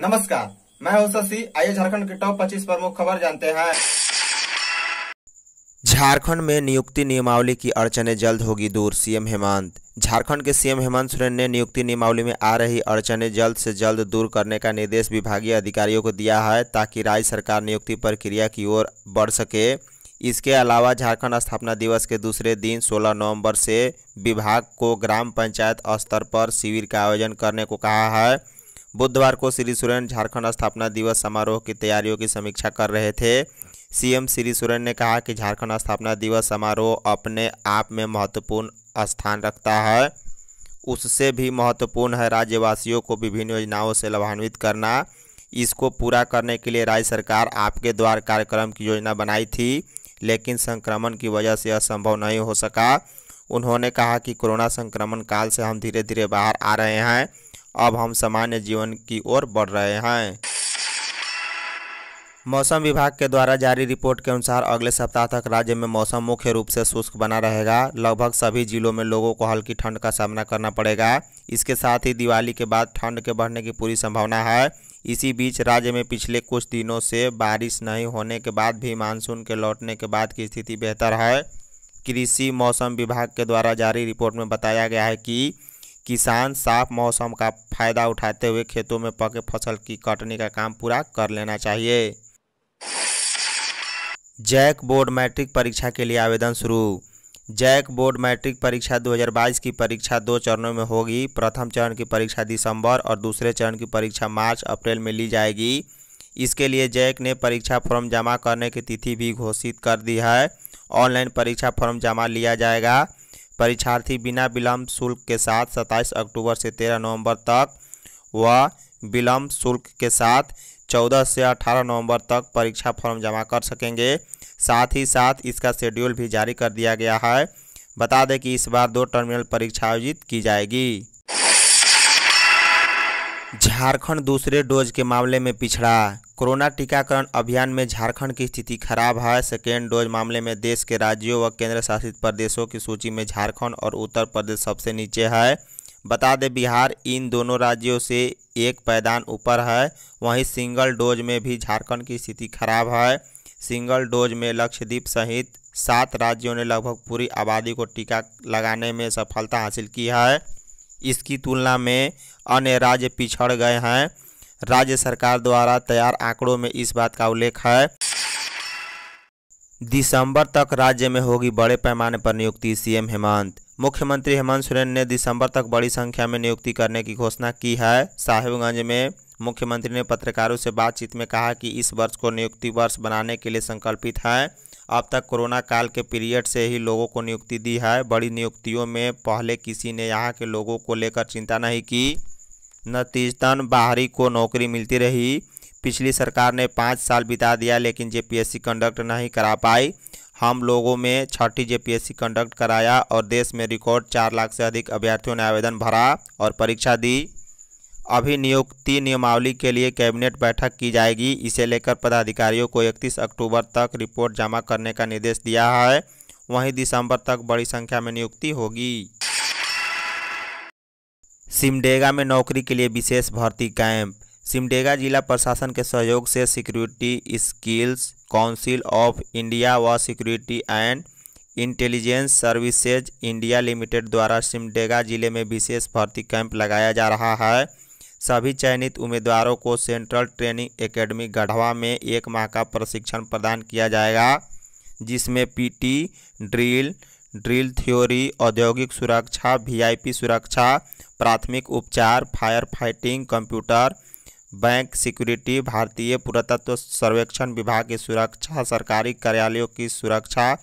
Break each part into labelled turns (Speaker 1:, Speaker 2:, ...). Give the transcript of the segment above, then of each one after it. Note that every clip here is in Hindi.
Speaker 1: नमस्कार मैं हूं शशि आइए झारखंड के टॉप 25 प्रमुख खबर जानते हैं झारखंड में नियुक्ति नियमावली की अड़चने जल्द होगी दूर सीएम हेमंत झारखंड के सीएम हेमंत सोरेन ने नियुक्ति नियमावली में आ रही अड़चने जल्द से जल्द दूर करने का निर्देश विभागीय अधिकारियों को दिया है ताकि राज्य सरकार नियुक्ति प्रक्रिया की ओर बढ़ सके इसके अलावा झारखंड स्थापना दिवस के दूसरे दिन 16 नवंबर से विभाग को ग्राम पंचायत स्तर पर शिविर का आयोजन करने को कहा है बुधवार को श्री सोरेन झारखंड स्थापना दिवस समारोह की तैयारियों की समीक्षा कर रहे थे सीएम श्री सोरेन ने कहा कि झारखंड स्थापना दिवस समारोह अपने आप में महत्वपूर्ण स्थान रखता है उससे भी महत्वपूर्ण है राज्यवासियों को विभिन्न योजनाओं से लाभान्वित करना इसको पूरा करने के लिए राज्य सरकार आपके द्वार कार्यक्रम की योजना बनाई थी लेकिन संक्रमण की वजह से यह संभव नहीं हो सका उन्होंने कहा कि कोरोना संक्रमण काल से हम धीरे धीरे बाहर आ रहे हैं अब हम सामान्य जीवन की ओर बढ़ रहे हैं मौसम विभाग के द्वारा जारी रिपोर्ट के अनुसार अगले सप्ताह तक राज्य में मौसम मुख्य रूप से शुष्क बना रहेगा लगभग सभी जिलों में लोगों को हल्की ठंड का सामना करना पड़ेगा इसके साथ ही दिवाली के बाद ठंड के बढ़ने की पूरी संभावना है इसी बीच राज्य में पिछले कुछ दिनों से बारिश नहीं होने के बाद भी मानसून के लौटने के बाद की स्थिति बेहतर है कृषि मौसम विभाग के द्वारा जारी रिपोर्ट में बताया गया है कि किसान साफ मौसम का फायदा उठाते हुए खेतों में पके फसल की कटनी का काम पूरा कर लेना चाहिए जैक बोर्ड मैट्रिक परीक्षा के लिए आवेदन शुरू जैक बोर्ड मैट्रिक परीक्षा 2022 की परीक्षा दो चरणों में होगी प्रथम चरण की परीक्षा दिसंबर और दूसरे चरण की परीक्षा मार्च अप्रैल में ली जाएगी इसके लिए जैक ने परीक्षा फॉर्म जमा करने की तिथि भी घोषित कर दी है ऑनलाइन परीक्षा फॉर्म जमा लिया जाएगा परीक्षार्थी बिना विलम्ब शुल्क के साथ 27 अक्टूबर से 13 नवंबर तक व विलम्ब शुल्क के साथ 14 से 18 नवंबर तक परीक्षा फॉर्म जमा कर सकेंगे साथ ही साथ इसका शेड्यूल भी जारी कर दिया गया है बता दें कि इस बार दो टर्मिनल परीक्षा आयोजित की जाएगी झारखंड दूसरे डोज के मामले में पिछड़ा कोरोना टीकाकरण अभियान में झारखंड की स्थिति खराब है सेकेंड डोज मामले में देश के राज्यों व केंद्र शासित प्रदेशों की सूची में झारखंड और उत्तर प्रदेश सबसे नीचे है बता दें बिहार इन दोनों राज्यों से एक पैदान ऊपर है वहीं सिंगल डोज में भी झारखंड की स्थिति खराब है सिंगल डोज में लक्षद्वीप सहित सात राज्यों ने लगभग पूरी आबादी को टीका लगाने में सफलता हासिल की है इसकी तुलना में अन्य राज्य पिछड़ गए हैं राज्य सरकार द्वारा तैयार आंकड़ों में इस बात का उल्लेख है दिसंबर तक राज्य में होगी बड़े पैमाने पर नियुक्ति सीएम हेमंत मुख्यमंत्री हेमंत सोरेन ने दिसंबर तक बड़ी संख्या में नियुक्ति करने की घोषणा की है साहिबगंज में मुख्यमंत्री ने पत्रकारों से बातचीत में कहा कि इस वर्ष को नियुक्ति वर्ष बनाने के लिए संकल्पित हैं अब तक कोरोना काल के पीरियड से ही लोगों को नियुक्ति दी है बड़ी नियुक्तियों में पहले किसी ने यहाँ के लोगों को लेकर चिंता नहीं की नतीजतन बाहरी को नौकरी मिलती रही पिछली सरकार ने पाँच साल बिता दिया लेकिन जेपीएससी कंडक्ट नहीं करा पाई हम लोगों में छठी जेपीएससी कंडक्ट कराया और देश में रिकॉर्ड चार लाख से अधिक अभ्यर्थियों ने आवेदन भरा और परीक्षा दी अभिनियुक्ति नियमावली के लिए कैबिनेट बैठक की जाएगी इसे लेकर पदाधिकारियों को इकतीस अक्टूबर तक रिपोर्ट जमा करने का निर्देश दिया है वहीं दिसंबर तक बड़ी संख्या में नियुक्ति होगी सिमडेगा में नौकरी के लिए विशेष भर्ती कैंप सिमडेगा जिला प्रशासन के सहयोग से security skills council of India व security and intelligence services India limited द्वारा सिमडेगा जिले में विशेष भर्ती कैंप लगाया जा रहा है सभी चयनित उम्मीदवारों को सेंट्रल ट्रेनिंग एकेडमी गढ़वा में एक माह का प्रशिक्षण प्रदान किया जाएगा जिसमें पीटी ड्रिल ड्रिल थ्योरी औद्योगिक सुरक्षा वीआईपी सुरक्षा प्राथमिक उपचार fire fighting computer bank security भारतीय पुरातत्व सर्वेक्षण विभाग की सुरक्षा सरकारी कार्यालयों की सुरक्षा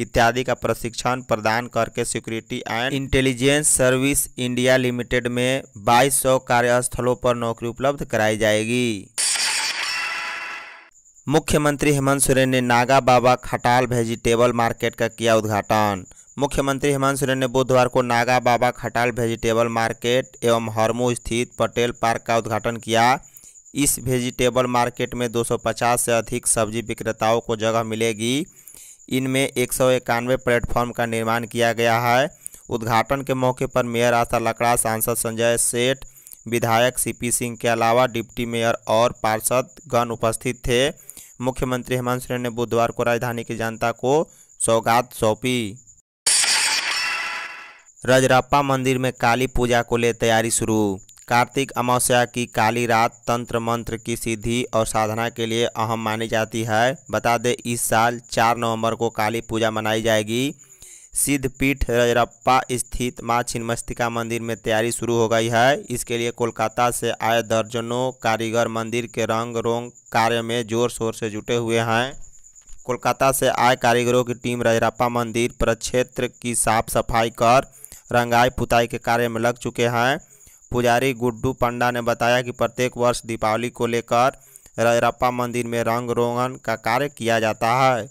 Speaker 1: इत्यादि का प्रशिक्षण प्रदान करके security and intelligence service India limited में 2200 कार्यस्थलों पर नौकरी उपलब्ध कराई जाएगी मुख्यमंत्री हेमंत सोरेन ने नागा बाबा खटाल वेजिटेबल मार्केट का किया उद्घाटन मुख्यमंत्री हेमंत सोरेन ने बुधवार को नागा बाबा खटाल वेजिटेबल मार्केट एवं हरमू स्थित पटेल पार्क का उद्घाटन किया इस वेजिटेबल मार्केट में 250 से अधिक सब्जी विक्रेताओं को जगह मिलेगी इनमें एक सौ इक्यानवे प्लेटफॉर्म का निर्माण किया गया है उद्घाटन के मौके पर मेयर आशा लकड़ा सांसद संजय सेठ विधायक सीपी सिंह के अलावा डिप्टी मेयर और पार्षद गण उपस्थित थे मुख्यमंत्री हेमंत सोरेन ने बुधवार को राजधानी की जनता को सौगात सौंपी रजरप्पा मंदिर में काली पूजा को ले तैयारी शुरू कार्तिक अमावस्या की काली रात तंत्र मंत्र की सिद्धि और साधना के लिए अहम मानी जाती है बता दें इस साल 4 नवंबर को काली पूजा मनाई जाएगी सिद्धपीठ रजरप्पा स्थित माँ छिन्मस्तिका मंदिर में तैयारी शुरू हो गई है इसके लिए कोलकाता से आए दर्जनों कारीगर मंदिर के रंग रोंग कार्य में जोर शोर से जुटे हुए हैं कोलकाता से आए कारीगरों की टीम रजरप्पा मंदिर प्रक्षेत्र की साफ सफाई कर रंगाई पुताई के कार्य में लग चुके हैं पुजारी गुड्डू पंडा ने बताया कि प्रत्येक वर्ष दीपावली को लेकर रजरप्पा मंदिर में रंग रोगन का कार्य किया जाता है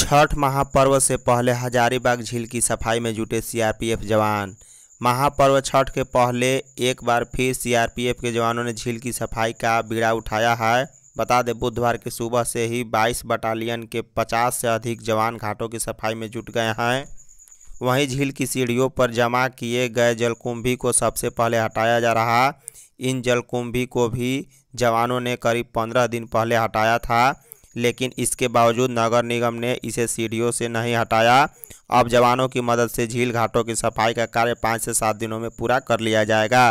Speaker 1: छठ महापर्व से पहले हजारीबाग झील की सफाई में जुटे सीआरपीएफ जवान महापर्व छठ के पहले एक बार फिर सीआरपीएफ के जवानों ने झील की सफाई का बीड़ा उठाया है बता दें बुधवार की सुबह से ही 22 बटालियन के 50 से अधिक जवान घाटों की सफाई में जुट गए हैं वहीं झील की सीढ़ियों पर जमा किए गए जलकुंभी को सबसे पहले हटाया जा रहा इन जलकुंभी को भी जवानों ने करीब पंद्रह दिन पहले हटाया था लेकिन इसके बावजूद नगर निगम ने इसे सीढ़ियों से नहीं हटाया अब जवानों की मदद से झील घाटों की सफाई का कार्य पाँच से सात दिनों में पूरा कर लिया जाएगा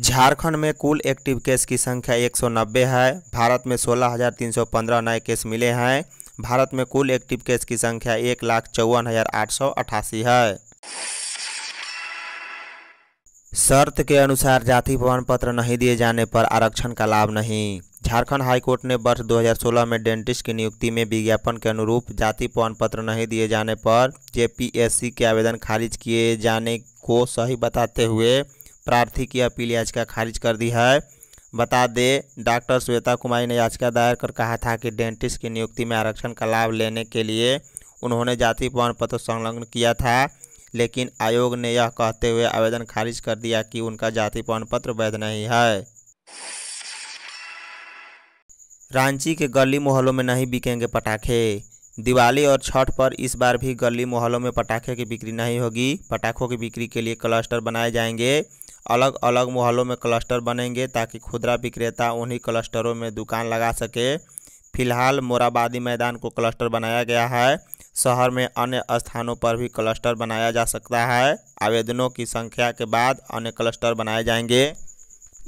Speaker 1: झारखंड में कुल एक्टिव केस की संख्या 190 है भारत में 16,315 नए केस मिले हैं भारत में कुल एक्टिव केस की संख्या एक लाख चौवन हज़ार आठ सौ अठासी है शर्त के अनुसार जाति प्रमाण पत्र नहीं दिए जाने पर आरक्षण का लाभ नहीं झारखंड हाईकोर्ट ने वर्ष 2016 में डेंटिस्ट की नियुक्ति में विज्ञापन के अनुरूप जाति प्रमाण पत्र नहीं दिए जाने पर जेपीएससी के आवेदन खारिज किए जाने को सही बताते हुए प्रार्थी की अपील याचिका खारिज कर दी है बता दें डॉक्टर श्वेता कुमारी ने याचिका दायर कर कहा था कि डेंटिस्ट की नियुक्ति में आरक्षण का लाभ लेने के लिए उन्होंने जाति प्रमाण पत्र संलग्न किया था लेकिन आयोग ने यह कहते हुए आवेदन खारिज कर दिया कि उनका जाति प्रमाण पत्र वैध नहीं है रांची के गली मोहल्लों में नहीं बिकेंगे पटाखे दिवाली और छठ पर इस बार भी गली मोहल्लों में पटाखे की बिक्री नहीं होगी पटाखों की बिक्री के लिए क्लस्टर बनाए जाएंगे अलग अलग मोहल्लों में क्लस्टर बनेंगे ताकि खुदरा विक्रेता उन्हीं क्लस्टरों में दुकान लगा सके फिलहाल मोराबादी मैदान को क्लस्टर बनाया गया है शहर में अन्य स्थानों पर भी क्लस्टर बनाया जा सकता है आवेदनों की संख्या के बाद अन्य क्लस्टर बनाए जाएंगे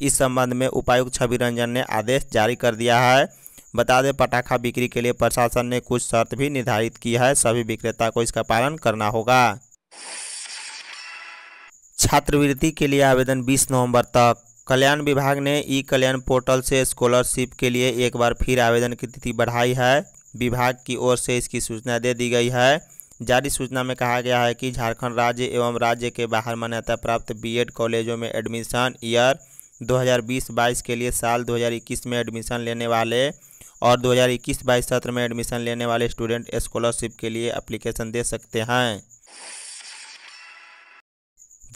Speaker 1: इस संबंध में उपायुक्त छवि रंजन ने आदेश जारी कर दिया है बता दें पटाखा बिक्री के लिए प्रशासन ने कुछ शर्त भी निर्धारित की है सभी विक्रेता को इसका पालन करना होगा छात्रवृत्ति के लिए आवेदन 20 नवंबर तक कल्याण विभाग ने ई कल्याण पोर्टल से स्कॉलरशिप के लिए एक बार फिर आवेदन की तिथि बढ़ाई है विभाग की ओर से इसकी सूचना दे दी गई है जारी सूचना में कहा गया है कि झारखंड राज्य एवं राज्य के बाहर मान्यता प्राप्त बीएड कॉलेजों में एडमिशन ईयर 2020-22 के लिए साल 2021 में एडमिशन लेने वाले और 2021-22 सत्र में एडमिशन लेने वाले स्टूडेंट स्कॉलरशिप के लिए अप्लीकेशन दे सकते हैं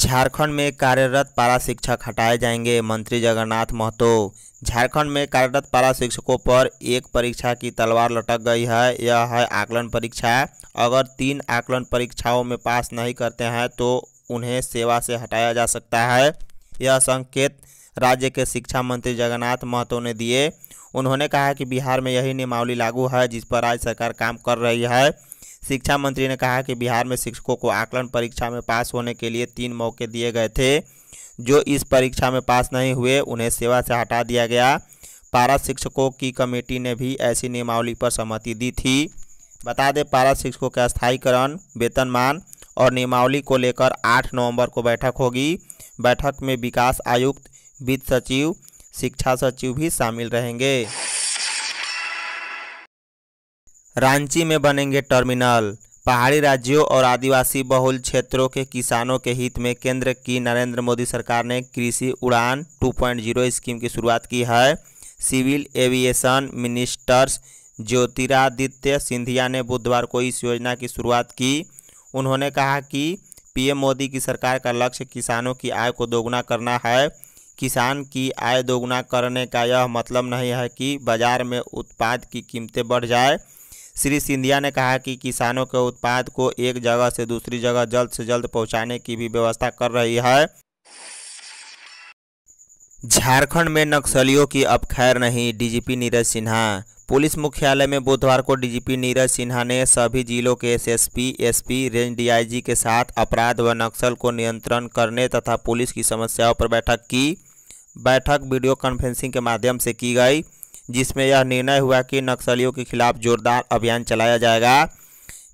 Speaker 1: झारखंड में कार्यरत पारा शिक्षक हटाए जाएंगे मंत्री जगन्नाथ महतो झारखंड में कार्यरत पारा शिक्षकों पर एक परीक्षा की तलवार लटक गई है यह है आकलन परीक्षा अगर तीन आकलन परीक्षाओं में पास नहीं करते हैं तो उन्हें सेवा से हटाया जा सकता है यह संकेत राज्य के शिक्षा मंत्री जगन्नाथ महतो ने दिए उन्होंने कहा कि बिहार में यही नियमावली लागू है जिस पर राज्य सरकार काम कर रही है शिक्षा मंत्री ने कहा कि बिहार में शिक्षकों को आकलन परीक्षा में पास होने के लिए तीन मौके दिए गए थे जो इस परीक्षा में पास नहीं हुए उन्हें सेवा से हटा दिया गया पारा शिक्षकों की कमेटी ने भी ऐसी नियमावली पर सहमति दी थी बता दें पारा शिक्षकों के स्थायीकरण वेतनमान और नियमावली को लेकर 8 नवंबर को बैठक होगी बैठक में विकास आयुक्त वित्त सचिव शिक्षा सचिव भी शामिल रहेंगे रांची में बनेंगे टर्मिनल पहाड़ी राज्यों और आदिवासी बहुल क्षेत्रों के किसानों के हित में केंद्र की नरेंद्र मोदी सरकार ने कृषि उड़ान 2.0 स्कीम की शुरुआत की है civil aviation ministers Jyotiraditya Scindia ने बुधवार को इस योजना की शुरुआत की उन्होंने कहा कि पीएम मोदी की सरकार का लक्ष्य किसानों की आय को दोगुना करना है किसान की आय दोगुना करने का यह मतलब नहीं है कि बाज़ार में उत्पाद की कीमतें बढ़ जाए श्री सिंधिया ने कहा कि किसानों के उत्पाद को एक जगह से दूसरी जगह जल्द से जल्द पहुंचाने की भी व्यवस्था कर रही है झारखंड में नक्सलियों की अब खैर नहीं डीजीपी नीरज सिन्हा पुलिस मुख्यालय में बुधवार को डीजीपी नीरज सिन्हा ने सभी जिलों के एसएसपी, एसपी, रेंज डीआईजी के साथ अपराध व नक्सल को नियंत्रण करने तथा पुलिस की समस्याओं पर बैठक की बैठक वीडियो कॉन्फ्रेंसिंग के माध्यम से की गई जिसमें यह निर्णय हुआ कि नक्सलियों के खिलाफ जोरदार अभियान चलाया जाएगा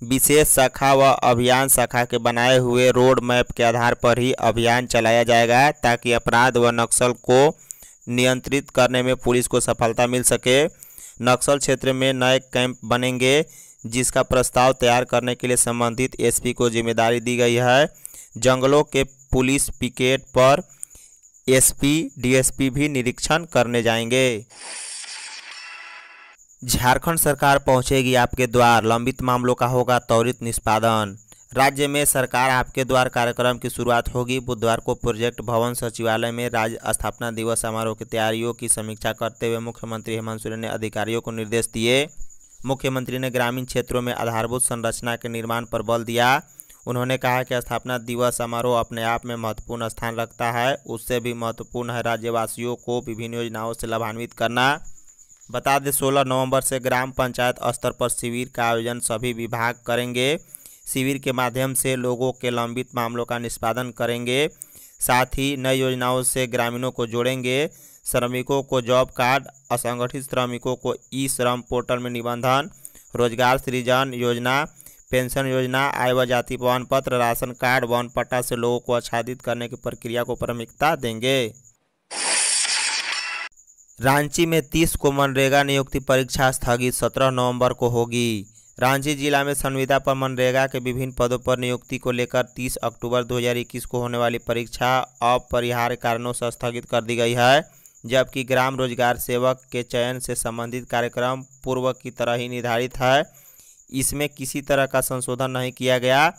Speaker 1: विशेष शाखा व अभियान शाखा के बनाए हुए रोड मैप के आधार पर ही अभियान चलाया जाएगा ताकि अपराध व नक्सल को नियंत्रित करने में पुलिस को सफलता मिल सके नक्सल क्षेत्र में नए कैंप बनेंगे जिसका प्रस्ताव तैयार करने के लिए संबंधित एसपी को जिम्मेदारी दी गई है जंगलों के पुलिस पिकेट पर एसपी डीएसपी भी निरीक्षण करने जाएंगे झारखंड सरकार पहुंचेगी आपके द्वार लंबित मामलों का होगा त्वरित निष्पादन राज्य में सरकार आपके द्वार कार्यक्रम की शुरुआत होगी बुधवार को प्रोजेक्ट भवन सचिवालय में राज्य स्थापना दिवस समारोह की तैयारियों की समीक्षा करते हुए मुख्यमंत्री हेमंत सोरेन ने अधिकारियों को निर्देश दिए मुख्यमंत्री ने ग्रामीण क्षेत्रों में आधारभूत संरचना के निर्माण पर बल दिया उन्होंने कहा कि स्थापना दिवस समारोह अपने आप में महत्वपूर्ण स्थान रखता है उससे भी महत्वपूर्ण है राज्यवासियों को विभिन्न योजनाओं से लाभान्वित करना बता दें 16 नवंबर से ग्राम पंचायत स्तर पर शिविर का आयोजन सभी विभाग करेंगे शिविर के माध्यम से लोगों के लंबित मामलों का निष्पादन करेंगे साथ ही नई योजनाओं से ग्रामीणों को जोड़ेंगे श्रमिकों को जॉब कार्ड असंगठित श्रमिकों को ई श्रम पोर्टल में निबंधन रोजगार सृजन योजना पेंशन योजना आय व जाति प्रमाण पत्र राशन कार्ड वन पट्टा से लोगों को आच्छादित करने की प्रक्रिया को प्राथमिकता देंगे रांची में तीस को मनरेगा नियुक्ति परीक्षा स्थगित सत्रह नवंबर को होगी रांची जिला में संविदा पर मनरेगा के विभिन्न पदों पर नियुक्ति को लेकर 30 अक्टूबर 2021 को होने वाली परीक्षा अपरिहार्य कारणों से स्थगित कर दी गई है जबकि ग्राम रोजगार सेवक के चयन से संबंधित कार्यक्रम पूर्व की तरह ही निर्धारित है इसमें किसी तरह का संशोधन नहीं किया गया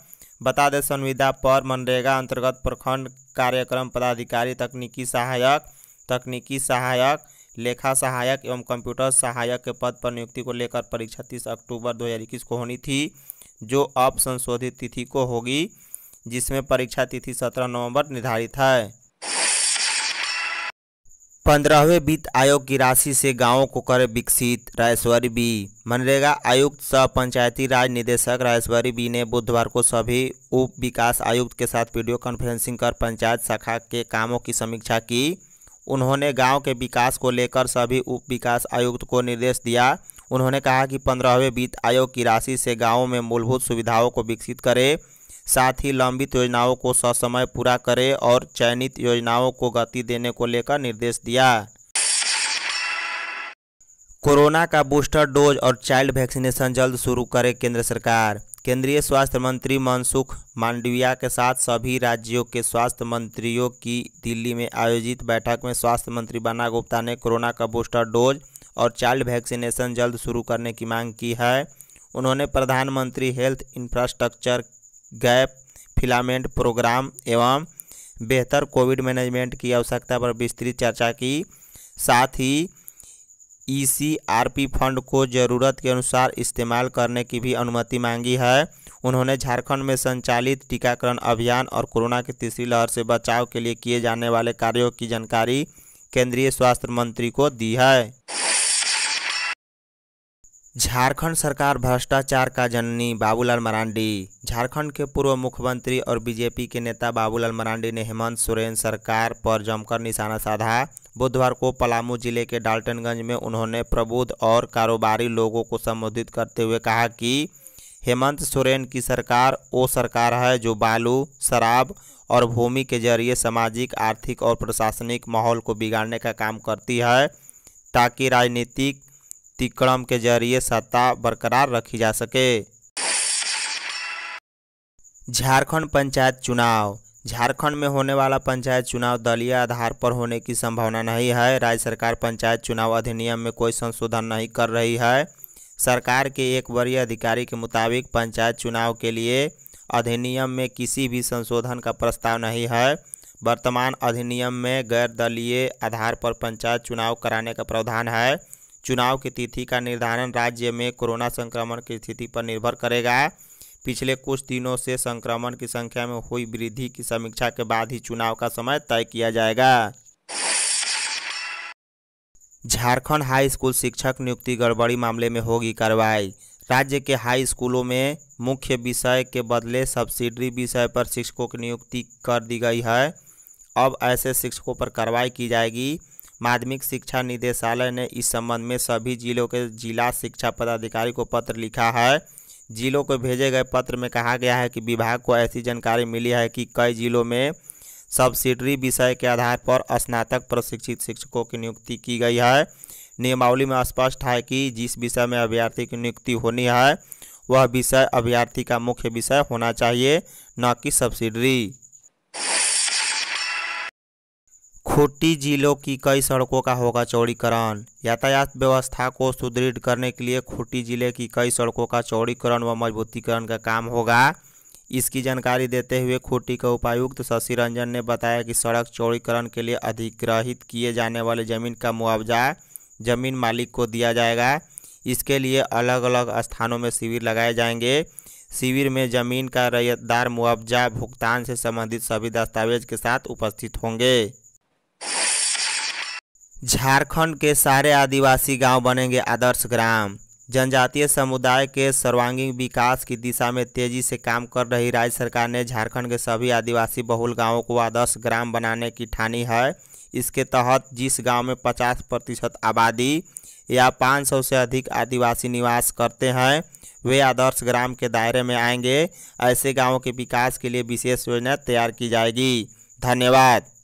Speaker 1: बता दें संविदा पर मनरेगा अंतर्गत प्रखंड कार्यक्रम पदाधिकारी तकनीकी सहायक तकनीकी सहायक लेखा सहायक एवं कंप्यूटर सहायक के पद पर नियुक्ति को लेकर परीक्षा तीस अक्टूबर 2021 को होनी थी जो अब संशोधित तिथि को होगी जिसमें परीक्षा तिथि सत्रह नवंबर निर्धारित है पंद्रहवें वित्त आयोग की राशि से गांवों को करे विकसित रायेश्वरी बी मनरेगा आयुक्त सह पंचायती राज निदेशक रायेश्वरी बी ने बुधवार को सभी उप विकास आयुक्त के साथ वीडियो कॉन्फ्रेंसिंग कर पंचायत शाखा के कामों की समीक्षा की उन्होंने गांव के विकास को लेकर सभी उप विकास आयुक्त को निर्देश दिया उन्होंने कहा कि पंद्रहवें वित्त आयोग की राशि से गाँव में मूलभूत सुविधाओं को विकसित करें साथ ही लंबित योजनाओं को ससमय पूरा करें और चयनित योजनाओं को गति देने को लेकर निर्देश दिया कोरोना का बूस्टर डोज और चाइल्ड वैक्सीनेशन जल्द शुरू करे केंद्र सरकार केंद्रीय स्वास्थ्य मंत्री मनसुख मांडविया के साथ सभी राज्यों के स्वास्थ्य मंत्रियों की दिल्ली में आयोजित बैठक में स्वास्थ्य मंत्री बना गुप्ता ने कोरोना का बूस्टर डोज और चाइल्ड वैक्सीनेशन जल्द शुरू करने की मांग की है उन्होंने प्रधानमंत्री health infrastructure gap filament programme एवं बेहतर कोविड मैनेजमेंट की आवश्यकता पर विस्तृत चर्चा की साथ ही ईसीआरपी फंड को जरूरत के अनुसार इस्तेमाल करने की भी अनुमति मांगी है उन्होंने झारखंड में संचालित टीकाकरण अभियान और कोरोना की तीसरी लहर से बचाव के लिए किए जाने वाले कार्यों की जानकारी केंद्रीय स्वास्थ्य मंत्री को दी है झारखंड सरकार भ्रष्टाचार का जननी बाबूलाल मरांडी झारखंड के पूर्व मुख्यमंत्री और बीजेपी के नेता बाबूलाल मरांडी ने हेमंत सोरेन सरकार पर जमकर निशाना साधा बुधवार को पलामू जिले के डाल्टनगंज में उन्होंने प्रबुद्ध और कारोबारी लोगों को संबोधित करते हुए कहा कि हेमंत सोरेन की सरकार वो सरकार है जो बालू शराब और भूमि के जरिए सामाजिक आर्थिक और प्रशासनिक माहौल को बिगाड़ने का काम करती है ताकि राजनीतिक तिक्रम के जरिए सत्ता बरकरार रखी जा सके झारखंड पंचायत चुनाव झारखंड में होने वाला पंचायत चुनाव दलीय आधार पर होने की संभावना नहीं है राज्य सरकार पंचायत चुनाव अधिनियम में कोई संशोधन नहीं कर रही है सरकार के एक वरीय अधिकारी के मुताबिक पंचायत चुनाव के लिए अधिनियम में किसी भी संशोधन का प्रस्ताव नहीं है वर्तमान अधिनियम में गैर दलीय आधार पर पंचायत चुनाव कराने का प्रावधान है चुनाव की तिथि का निर्धारण राज्य में कोरोना संक्रमण की स्थिति पर निर्भर करेगा पिछले कुछ दिनों से संक्रमण की संख्या में हुई वृद्धि की समीक्षा के बाद ही चुनाव का समय तय किया जाएगा झारखंड हाई स्कूल शिक्षक नियुक्ति गड़बड़ी मामले में होगी कार्रवाई राज्य के हाई स्कूलों में मुख्य विषय के बदले सब्सिडरी विषय पर शिक्षकों की नियुक्ति कर दी गई है अब ऐसे शिक्षकों पर कार्रवाई की जाएगी माध्यमिक शिक्षा निदेशालय ने इस संबंध में सभी जिलों के जिला शिक्षा पदाधिकारी को पत्र लिखा है जिलों को भेजे गए पत्र में कहा गया है कि विभाग को ऐसी जानकारी मिली है कि कई जिलों में सब्सिडरी विषय के आधार पर स्नातक प्रशिक्षित शिक्षकों की नियुक्ति की गई है नियमावली में स्पष्ट है कि जिस विषय में अभ्यर्थी की नियुक्ति होनी है वह विषय अभ्यर्थी का मुख्य विषय होना चाहिए न कि सब्सिडरी खूंटी जिलों की कई सड़कों का होगा चौड़ीकरण यातायात व्यवस्था को सुदृढ़ करने के लिए खूंटी जिले की कई सड़कों का चौड़ीकरण व मजबूतीकरण का काम होगा इसकी जानकारी देते हुए खूंटी के उपायुक्त शशि रंजन ने बताया कि सड़क चौड़ीकरण के लिए अधिग्रहित किए जाने वाले जमीन का मुआवजा जमीन मालिक को दिया जाएगा इसके लिए अलग अलग स्थानों में शिविर लगाए जाएंगे शिविर में जमीन का रैयतदार मुआवजा भुगतान से संबंधित सभी दस्तावेज के साथ उपस्थित होंगे झारखंड के सारे आदिवासी गांव बनेंगे आदर्श ग्राम जनजातीय समुदाय के सर्वांगीण विकास की दिशा में तेजी से काम कर रही राज्य सरकार ने झारखंड के सभी आदिवासी बहुल गांवों को आदर्श ग्राम बनाने की ठानी है इसके तहत जिस गांव में 50 प्रतिशत आबादी या 500 से अधिक आदिवासी निवास करते हैं वे आदर्श ग्राम के दायरे में आएंगे ऐसे गाँवों के विकास के लिए विशेष योजना तैयार की जाएगी धन्यवाद